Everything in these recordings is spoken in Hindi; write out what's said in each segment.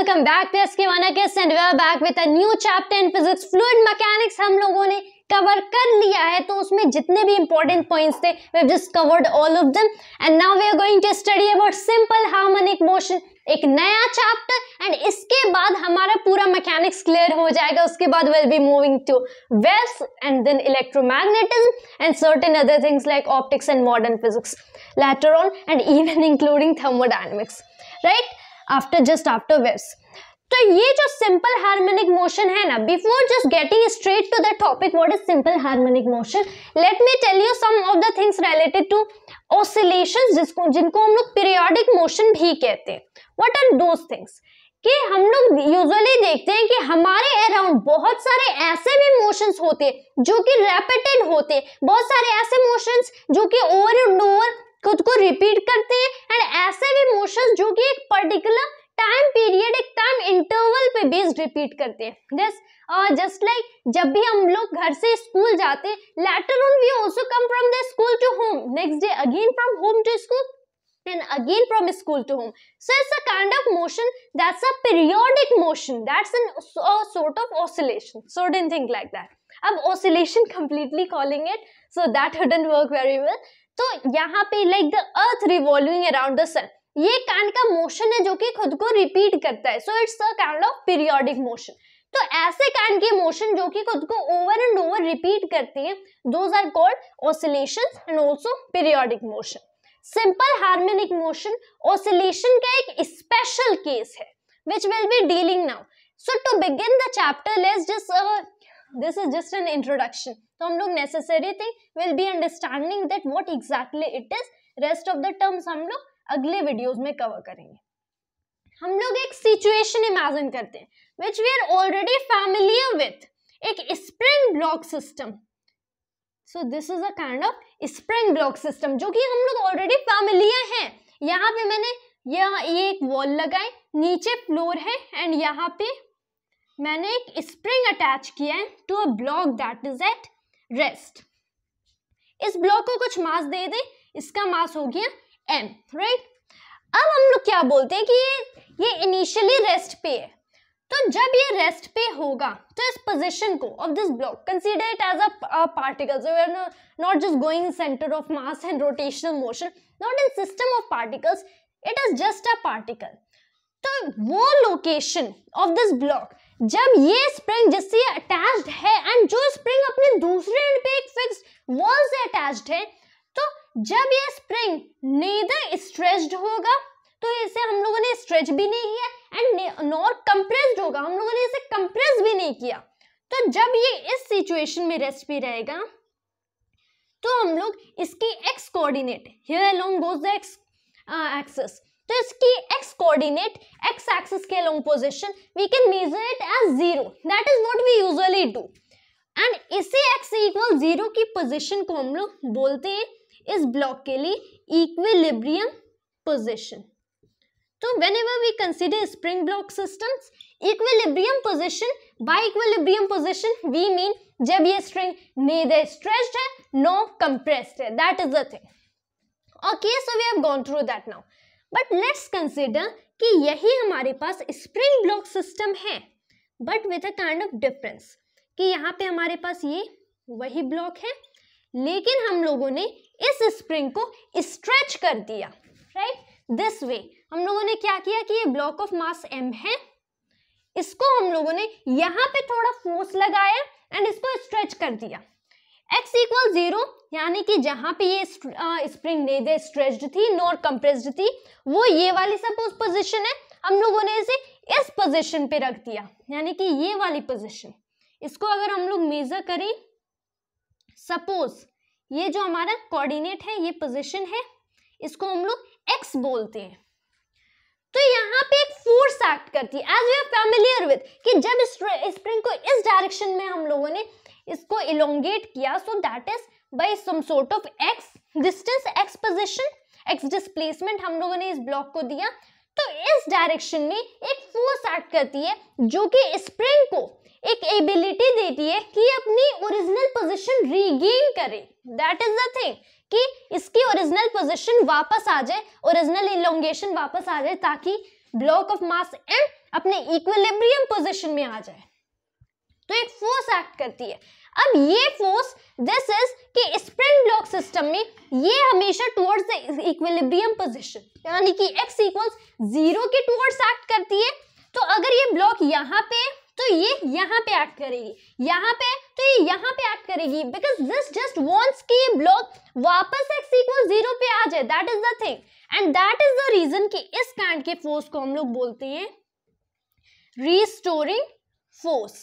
वेलकम बैक बैक के माना किस and with a new chapter in physics fluid mechanics हम लोगों ने कवर कर लिया है तो उसमें जितने भी इंपॉर्टेंट पॉइंट्स थे we have just covered all of them and now we are going to study about simple harmonic motion एक नया चैप्टर एंड इसके बाद हमारा पूरा मैकेनिक्स क्लियर हो जाएगा उसके बाद will be moving to waves and then electromagnetism and certain other things like optics and modern physics later on and even including thermodynamics right after just after waves तो ये जो सिंपल हार्मोनिक मोशन है ना before just getting straight to the topic what is simple harmonic motion let me tell you some of the things related to oscillation जिसको जिनको हम लोग पीरियोडिक मोशन भी कहते हैं व्हाट आर दोज थिंग्स कि हम लोग यूजुअली देखते हैं कि हमारे अराउंड बहुत सारे ऐसे भी मोशंस होते हैं जो कि रेपिटेड होते हैं बहुत सारे ऐसे मोशंस जो कि ओवर एंड ओवर खुद को रिपीट करते हैं एंड ऐसे भी मोशन जो कि एक पर्टिकुलर टाइम पीरियड एक टाइम इंटरवल पे बेस्ड रिपीट करते हैं दिस जस्ट लाइक जब भी हम लोग घर से स्कूल जाते हैं later on we also come from the school to home next day again from home to school and again from school to home. So it's a kind of motion that's a periodic motion. That's an, a sort of oscillation. So didn't think like that. अब oscillation completely calling it. So that wouldn't work very well. So यहाँ पे like the earth revolving around the sun. ये कान का मोशन है जो कि खुद को रिपीट करता है so it's a kind of periodic motion तो ऐसे कान के मोशन जो कि खुद को ओवर एंड ओवर रिपीट करते हैं those are called oscillation and also periodic motion simple harmonic motion oscillation का एक स्पेशल केस है which will be dealing now so to begin the chapter let's just this is just an introduction तो हम लोग नेसेसरी थे will be understanding that what exactly it is rest of the terms हम लोग अगले वीडियोस में कवर करेंगे हम लोग एक सिचुएशन इमेजिन करते हैं which we are already family with एक spring block system so this is a kind of spring block system जो कि हम लोग ऑलरेडी फैमिली हैं यहाँ पे मैंने यह ये एक वॉल लगाई नीचे फ्लोर है एंड यहाँ पे मैंने एक स्प्रिंग अटैच किया है to a block that is at rest इस ब्लॉक को कुछ मास दे दे इसका मास हो गया एम राइट अब हम लोग क्या बोलते हैं कि ये ये इनिशियली रेस्ट पे है तो जब ये रेस्ट पे होगा तो इस पोजीशन को of this block consider it as a particle so we are not just going centre of mass and rotational motion not in system of particles it is just a particle तो वो लोकेशन ऑफ दिस ब्लॉक जब ये स्प्रिंग जिससे अटैच्ड है एंड जो स्प्रिंग अपने दूसरे एंड पे एक फिक्स वॉल से अटैच्ड है जब ये स्प्रिंग नीदर स्ट्रेच्ड होगा तो इसे हम लोगों ने स्ट्रेच भी नहीं किया एंड नॉर कंप्रेस्ड होगा हम लोगों ने इसे कंप्रेस भी नहीं किया तो जब ये इस सिचुएशन में रेस्ट भी रहेगा तो हम लोग इसकी x coordinate here along goes the x axis तो इसकी एक्स कोऑर्डिनेट एक्स एक्सिस के along position we can measure it as zero that is what we usually do and इसी एक्स इक्वल जीरो की पोजीशन को हम लोग बोलते हैं इस ब्लॉक के लिए इक्विलिब्रियम पोजिशन तो whenever we consider spring block system equilibrium position by equilibrium position we mean जब ये स्ट्रिंग नीदर स्ट्रेच्ड है नो कंप्रेस्ड है that is the thing okay so we have gone through that now but let's consider कि यही हमारे पास स्प्रिंग ब्लॉक सिस्टम है but with a kind of difference कि यहाँ पे हमारे पास ये वही ब्लॉक है लेकिन हम लोगों ने इस स्प्रिंग को स्ट्रेच कर दिया राइट दिस वे हम लोगों ने क्या किया कि ये ब्लॉक ऑफ मास एम है इसको हम लोगों ने यहाँ पे थोड़ा फोर्स लगाया एंड इसको स्ट्रेच कर दिया x इक्वल जीरो यानी कि जहाँ पे ये स्प्रिंग दे स्ट्रेच्ड थी नॉर कंप्रेस्ड थी वो ये वाली सपोज पोजिशन है हम लोगों ने इसे इस पोजिशन पे रख दिया यानी कि ये वाली पोजिशन इसको अगर हम लोग मेजर करें सपोज ये जो हमारा कोऑर्डिनेट है ये पोजीशन है इसको हम लोग एक्स बोलते हैं तो यहाँ पे एक फोर्स एक्ट करती है as you are familiar with कि जब स्प्रिंग को इस डायरेक्शन में हम लोगों ने इसको इलोंगेट किया so that is by some sort of x distance x position x displacement हम लोगों ने इस ब्लॉक को दिया तो इस डायरेक्शन में एक फोर्स एक्ट करती है जो कि स्प्रिंग को एक एबिलिटी देती है कि अपनी ओरिजिनल पोजिशन रि करें दैट इज द थिंग कि इसकी ओरिजिनल पोजिशन वापस आ जाए ओरिजिनल इलोंगेशन वापस आ जाए ताकि ब्लॉक ऑफ मास एम अपने इक्विलिब्रियम पोजिशन में आ जाए तो एक फोर्स एक्ट करती है अब ये फोर्स दिस इज कि स्प्रिंग ब्लॉक सिस्टम में ये हमेशा टुवर्ड्स द इक्विलिब्रियम पोजीशन यानी कि x इक्वल्स जीरो के टुवर्ड्स एक्ट करती है तो अगर ये ब्लॉक यहाँ पे तो ये यहाँ पे एक्ट करेगी यहाँ पे तो ये यहाँ पे एक्ट करेगी बिकॉज दिस जस्ट वॉन्ट्स कि ये ब्लॉक वापस एक्स इक्वल जीरो पे आ जाए that is the thing and that is the reason कि इस कांड के फोर्स को हम लोग बोलते हैं restoring force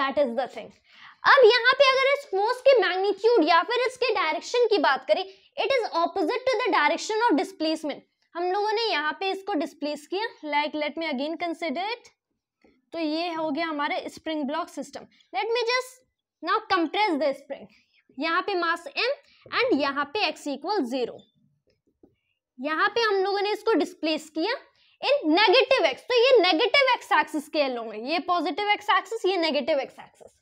that is the thing अब यहाँ पे अगर इस फोर्स के मैग्नीट्यूड या फिर इसके डायरेक्शन की बात करें it is opposite to the direction of displacement हम लोगों ने यहाँ पे इसको डिस्प्लेस किया like let me again consider it तो ये हो गया हमारे spring block system let me just now compress the spring यहाँ पे मास एम एंड यहाँ पे एक्स इक्वल जीरो यहाँ पे हम लोगों ने इसको डिस्प्लेस किया इन नेगेटिव एक्स तो ये नेगेटिव एक्स एक्सिस के लोग ये पॉजिटिव एक्स एक्सिस ये नेगेटिव एक्स एक्सिस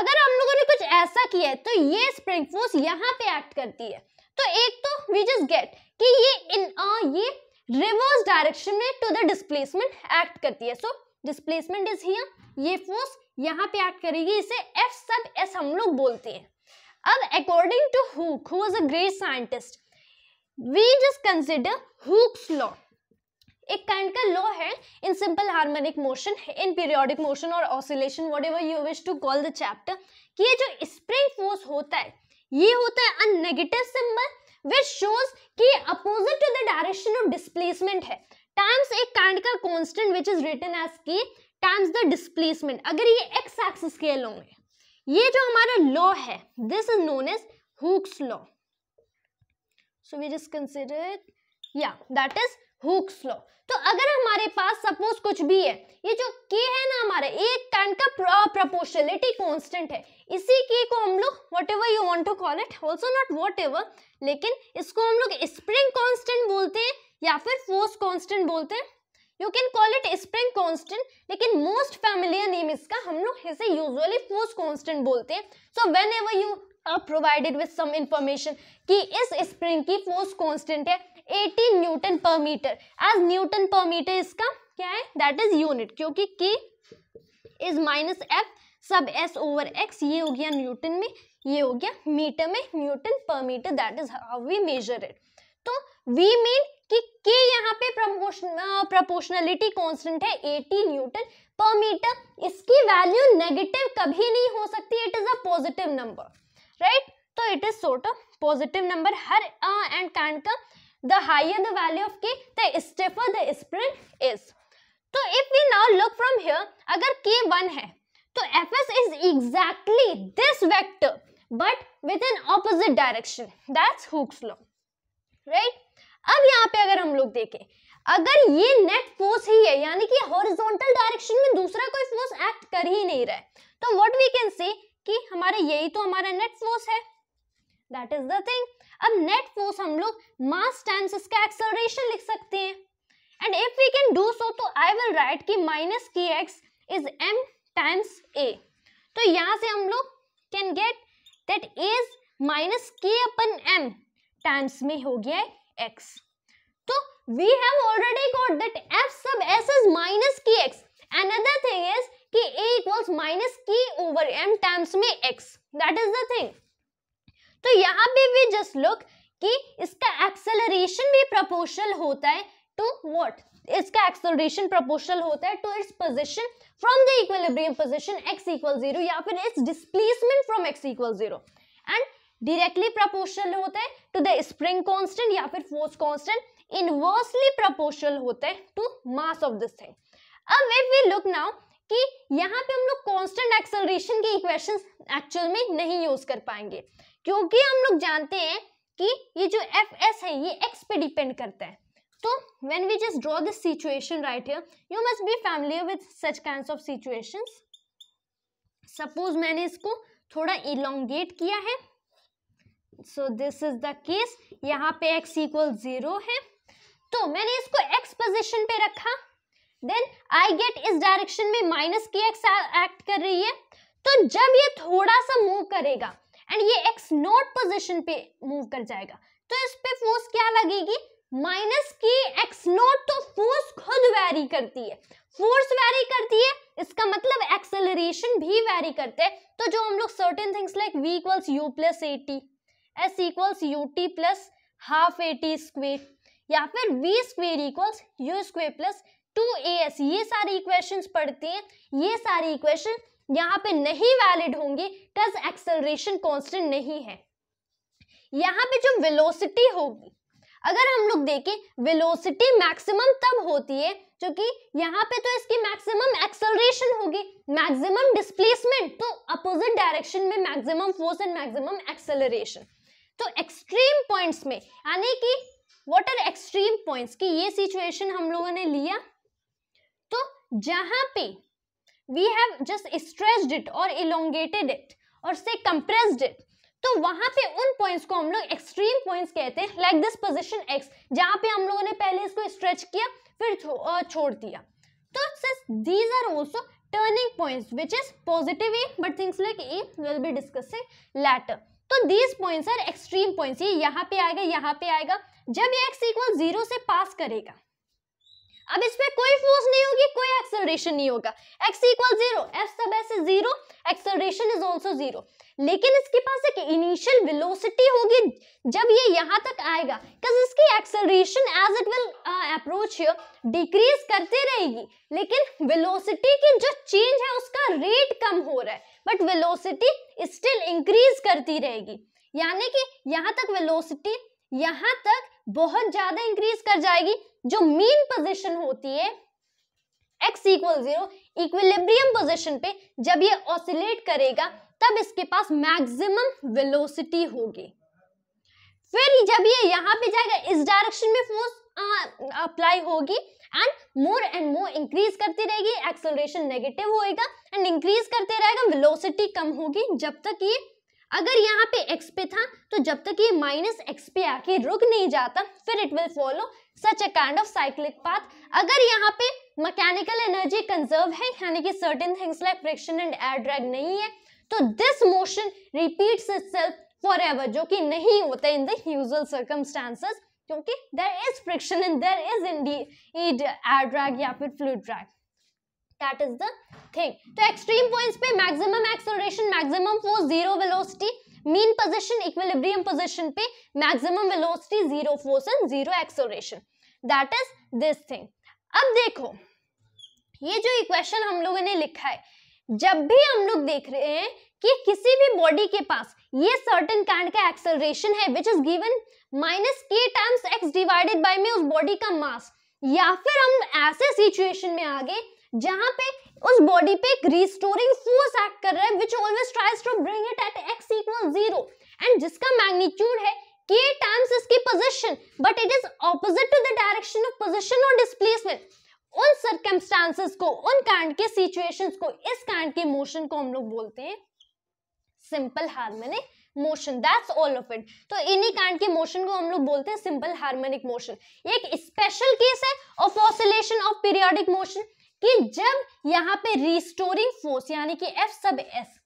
अगर हम लोगों ने कुछ ऐसा किया है तो ये स्प्रिंग फोर्स यहाँ पे एक्ट करती है तो एक तो वी जस्ट गेट कि ये इन ये रिवर्स डायरेक्शन में टू द डिस्प्लेसमेंट एक्ट करती है so so, displacement is here ये फोर्स यहाँ पे एक्ट करेगी इसे एफ सब एस हम लोग बोलते हैं अब according to Hooke who was a great scientist we just consider Hooke's law एक काइंड का लॉ है in simple harmonic motion in periodic motion और oscillation whatever you wish to call the chapter कि ये जो स्प्रिंग फोर्स होता है ये होता है a negative symbol which shows कि opposite to the direction of displacement है स्टैंड का constant which is written as k times the displacement अगर ये एक्स एक्सिस के लॉ ये जो हमारा लॉ है this is known as Hooke's law so we just consider या दैट इज हुक्स लॉ तो अगर हमारे पास सपोज कुछ भी है ये जो के है ना हमारा एक टैंड का प्रोपोर्शनलिटी कांस्टेंट है इसी के को हम लोग whatever you want to call it also not whatever लेकिन इसको हम लोग स्प्रिंग कांस्टेंट बोलते हैं या फिर फोर्स कांस्टेंट बोलते हैं you can call it spring constant लेकिन मोस्ट फैमिलियर नेम इसका हम लोग इसे यूजली फोर्स कॉन्स्टेंट बोलते हैं so whenever you are provided with some information कि इस स्प्रिंग की फोर्स कॉन्स्टेंट है 80 newton per metre as newton per metre इसका क्या है दैट इज यूनिट क्योंकि k is minus F sub s over x ये हो गया न्यूटन में ये हो गया मीटर में newton per metre that is how we measure it तो वी मीन कि के यहाँ पे प्रमोशन प्रपोर्शनलिटी कॉन्स्टेंट है एटी न्यूटन पर मीटर इसकी वैल्यू नेगेटिव कभी नहीं हो सकती इट इज तो अ पॉजिटिव नंबर राइट तो it is sort positive number हर एंड कैंड का the higher the value of k the stiffer the spring is तो if we now look from here अगर के वन है तो F s is exactly this vector but with in opposite direction that's Hooke's law right अब यहाँ पे अगर हम लोग देखें अगर ये नेट फोर्स ही है यानी कि हॉरिजॉन्टल डायरेक्शन में दूसरा कोई फोर्स एक्ट कर ही नहीं रहा है तो व्हाट वी कैन से कि हमारे यही तो हमारा नेट फोर्स है दैट इज द थिंग अब नेट फोर्स हम लोग मास टाइम्स इसका एक्सेलरेशन लिख सकते हैं and if we can do so तो आई विल राइट कि minus k x is m times a तो यहाँ से हम लोग can get that is minus k अपन एम टाइम्स में हो गया है x so we have already got that f sub s is minus kx another thing is ki a equals minus k over m times me x that is the thing तो yahan pe we just look ki iska acceleration bhi proportional hota hai to what iska acceleration proportional hota hai to its position from the equilibrium position x equals 0 ya fir its displacement from x equals directly proportional होते हैं टू द स्प्रिंग कांस्टेंट या फिर फोर्स कांस्टेंट इनवर्सली प्रोपोर्शनल होते हैं to mass of this thing अब इफ वी लुक नाउ कि यहाँ पे हम लोग कॉन्स्टेंट एक्सेलरेशन की इक्वेशन एक्चुअल में नहीं यूज कर पाएंगे क्योंकि हम लोग जानते हैं कि ये जो एफ एस है ये एक्स पे डिपेंड करता है तो when we just draw this situation right here you must be family with such kind of situations suppose मैंने इसको थोड़ा इलोंगेट किया है so this is the case यहाँ पे x इक्वल जीरो है तो मैंने इसको x पोजिशन पे रखा देन आई गेट इस डायरेक्शन में माइनस की एक्स एक्ट कर रही है तो जब ये थोड़ा सा मूव करेगा एंड ये एक्स नॉट पोजिशन पे मूव कर जाएगा तो इस पे फोर्स क्या लगेगी माइनस की एक्स नॉट तो फोर्स खुद वैरी करती है फोर्स वैरी करती है इसका मतलब एक्सेलरेशन भी वैरी करते हैं तो जो हम लोग certain things like v equals u plus a t s equals u t plus half a t square या फिर v square equals u square plus two a s ये सारी इक्वेशंस पढ़ते हैं ये सारी इक्वेशन यहाँ पे नहीं वैलिड होंगी कज एक्सेलरेशन कॉन्स्टेंट नहीं है यहाँ पे जो वेलोसिटी होगी अगर हम लोग देखें वेलोसिटी मैक्सिमम तब होती है क्योंकि यहाँ पे तो इसकी मैक्सिमम एक्सेलरेशन होगी मैक्सिमम डिस्प्लेसमेंट तो अपोजिट डायरेक्शन में maximum force and maximum acceleration तो एक्सट्रीम पॉइंट्स में यानी कि वॉट आर एक्सट्रीम पॉइंट्स कि ये सिचुएशन हम लोगों ने लिया तो जहाँ पे we have just stressed it और इलोंगेटेड इट और से कंप्रेस्ड इट तो वहां पे उन पॉइंट्स को हम लोग एक्सट्रीम पॉइंट्स कहते हैं लाइक दिस पोजिशन एक्स जहां पे हम लोगों ने पहले इसको स्ट्रेच किया फिर छोड़ दिया तो these are also turning points which is positive a but things like a will be discussing later तो these points are extreme points ये यहाँ पे आएगा यहाँ पे आएगा जब ये एक्स इक्वल जीरो से पास करेगा अब इस पे कोई फोर्स नहीं होगी कोई एक्सेलरेशन नहीं होगा x equal zero F sub s zero acceleration is also zero लेकिन इसके पास एक इनिशियल वेलोसिटी होगी जब ये यहां तक आएगा बिकॉज इसकी acceleration as it will approach here decrease करते रहेगी लेकिन वेलोसिटी की जो चेंज है उसका रेट कम हो रहा है बट वेलोसिटी स्टिल इंक्रीज करती रहेगी यानी कि यहाँ तक वेलोसिटी यहाँ तक बहुत ज्यादा इंक्रीज कर जाएगी जो मीन पोजिशन होती है x equal zero equilibrium position पे जब ये ऑसिलेट करेगा तब इसके पास मैक्सिमम वेलोसिटी होगी फिर जब ये यहाँ पे जाएगा इस डायरेक्शन में फोर्स अप्लाई होगी and more and more increase करती रहेगी एक्सेलरेशन नेगेटिव होएगा एंड इंक्रीज करते रहेगा वेलोसिटी कम होगी जब तक ये अगर यहाँ पे एक्स पे था तो जब तक ये माइनस एक्स पे आके रुक नहीं जाता फिर it will follow such a kind of cyclic path अगर यहाँ पे मैकेनिकल एनर्जी कंजर्व है यानी कि certain things like friction and air drag नहीं है तो this motion repeats it for ever जो कि नहीं होता इन द यूजल सर्कमस्टांसेस क्योंकि there is friction and there is ईड एयर ड्रैग या फिर fluid drag that is the thing तो एक्सट्रीम पॉइंट्स पे maximum acceleration maximum force zero velocity mean position equilibrium position पे maximum velocity zero force and zero acceleration that is this thing अब देखो ये जो इक्वेशन हम लोगों ने लिखा है जब भी हम लोग देख रहे हैं कि किसी भी बॉडी के पास ये सर्टेन कैंड का एक्सेलरेशन है which is given minus k times x divided by m उस बॉडी का मास या फिर हम ऐसे सिचुएशन में आ गए जहां पे उस बॉडी पे एक रिस्टोरिंग फोर्स एक्ट कर रहा है which always tries to bring it at x equal zero and जिसका मैग्नीट्यूड है k टाइम्स इसकी position but it is opposite to the direction of position और डिस्प्लेसमेंट उन सरकमस्टेंसेस को उन कांड के सिचुएशंस को इस कांड के मोशन को हम लोग बोलते हैं simple harmonic motion that's all of it तो इन्हीं कांड के मोशन को हम लोग बोलते हैं सिंपल हार्मोनिक मोशन ये एक स्पेशल केस है of oscillation of periodic motion कि जब यहाँ पे रिस्टोरिंग फोर्स यानी कि एफ सब एस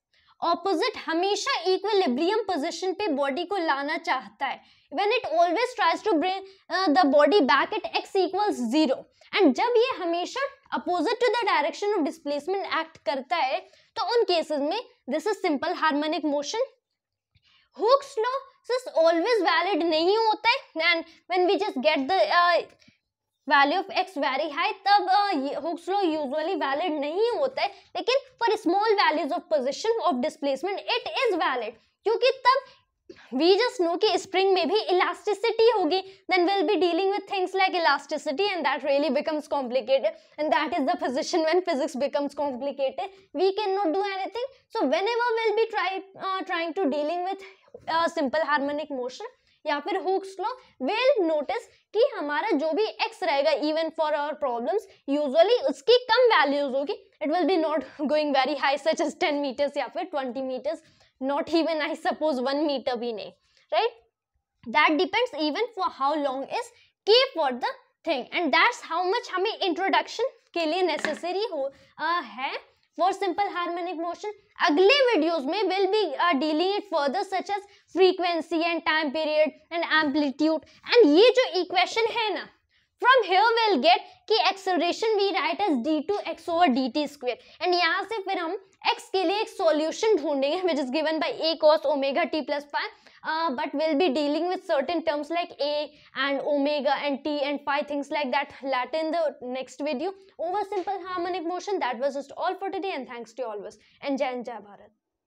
ऑपोजिट हमेशा इक्विलिब्रियम पोजीशन पे बॉडी को लाना चाहता है when it always tries to bring the body back at x equals zero and जब ये हमेशा opposite to the direction of displacement act करता है तो उन केसेस में this is simple harmonic motion Hooke's law this always valid नहीं होता है and when we just get the value of x very high तब हुक्स लॉ यूजुअली वैलिड नहीं होता है लेकिन for small values of position of displacement it is valid क्योंकि तब वी जस्ट नो कि स्प्रिंग में भी इलास्टिसिटी होगी then will be dealing with things like elasticity and that really becomes complicated and that is the position when physics becomes complicated we can not do anything so whenever will be try trying to dealing with simple harmonic motion या फिर हुक्स लो विल नोटिस कि हमारा जो भी एक्स रहेगा even for our problems usually उसकी कम वैल्यूज होगी it will be not going very high such as ten meters या फिर twenty meters not even i suppose 1 meter bhi nahi right that depends even for how long is k for the thing and that's how much hame introduction ke liye necessary ho uh, hai for simple harmonic motion agle videos mein we'll be uh, dealing it further such as frequency and time period and amplitude and ye jo equation hai na from here will get कि acceleration we write as d two x over d t square and यहाँ से फिर हम x के लिए एक सॉल्यूशन ढूंढेंगे which is given by A cos omega t plus five but will be dealing with certain terms like A and omega and t and five things like that let in the next video over simple harmonic motion that was just all for today and thanks to always and जय जय भारत